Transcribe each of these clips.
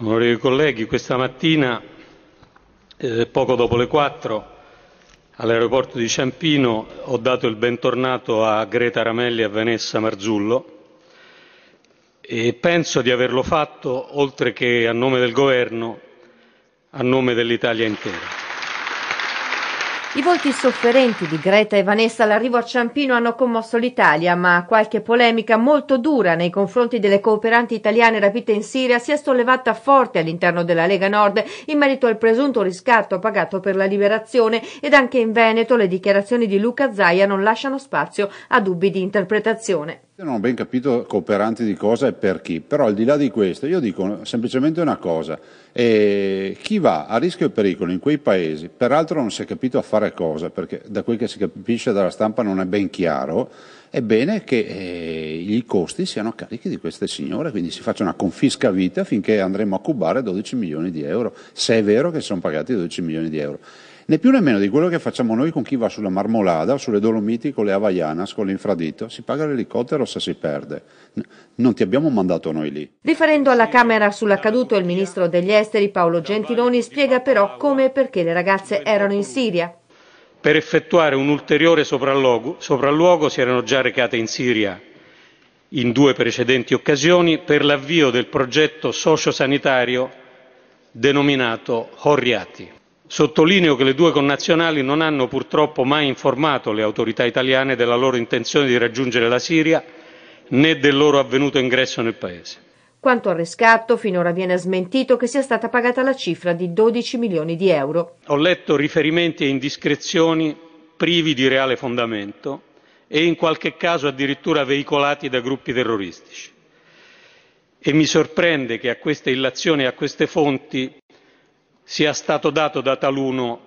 Onorevoli colleghi, questa mattina, eh, poco dopo le 4, all'aeroporto di Ciampino ho dato il bentornato a Greta Ramelli e a Vanessa Marzullo e penso di averlo fatto, oltre che a nome del Governo, a nome dell'Italia intera. I volti sofferenti di Greta e Vanessa all'arrivo a Ciampino hanno commosso l'Italia, ma qualche polemica molto dura nei confronti delle cooperanti italiane rapite in Siria si è sollevata forte all'interno della Lega Nord in merito al presunto riscatto pagato per la liberazione ed anche in Veneto le dichiarazioni di Luca Zaia non lasciano spazio a dubbi di interpretazione. Io non ho ben capito cooperanti di cosa e per chi, però al di là di questo io dico semplicemente una cosa, eh, chi va a rischio e pericolo in quei paesi, peraltro non si è capito a fare cosa, perché da quel che si capisce dalla stampa non è ben chiaro, è bene che eh, i costi siano a carichi di queste signore, quindi si faccia una confisca vita finché andremo a cubare 12 milioni di euro, se è vero che si sono pagati 12 milioni di euro né più né meno di quello che facciamo noi con chi va sulla Marmolada, sulle Dolomiti, con le Havaianas, con l'infradito, si paga l'elicottero se si perde. Non ti abbiamo mandato noi lì. Riferendo alla Camera sull'accaduto, il ministro degli esteri Paolo Gentiloni spiega però come e perché le ragazze erano in Siria. Per effettuare un ulteriore sopralluogo, sopralluogo si erano già recate in Siria in due precedenti occasioni per l'avvio del progetto sociosanitario denominato Horriati. Sottolineo che le due connazionali non hanno purtroppo mai informato le autorità italiane della loro intenzione di raggiungere la Siria né del loro avvenuto ingresso nel paese. Quanto al riscatto, finora viene smentito che sia stata pagata la cifra di 12 milioni di euro. Ho letto riferimenti e indiscrezioni privi di reale fondamento e in qualche caso addirittura veicolati da gruppi terroristici. E mi sorprende che a queste illazioni e a queste fonti sia stato dato da taluno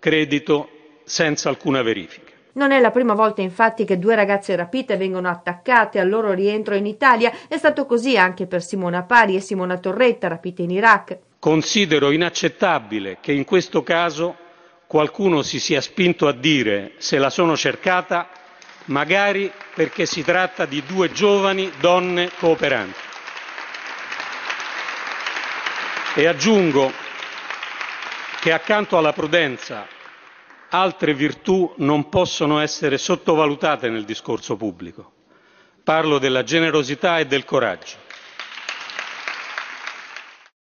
credito senza alcuna verifica. Non è la prima volta infatti che due ragazze rapite vengono attaccate al loro rientro in Italia, è stato così anche per Simona Pari e Simona Torretta rapite in Iraq. Considero inaccettabile che in questo caso qualcuno si sia spinto a dire se la sono cercata, magari perché si tratta di due giovani donne cooperanti. E aggiungo che accanto alla prudenza altre virtù non possono essere sottovalutate nel discorso pubblico. Parlo della generosità e del coraggio.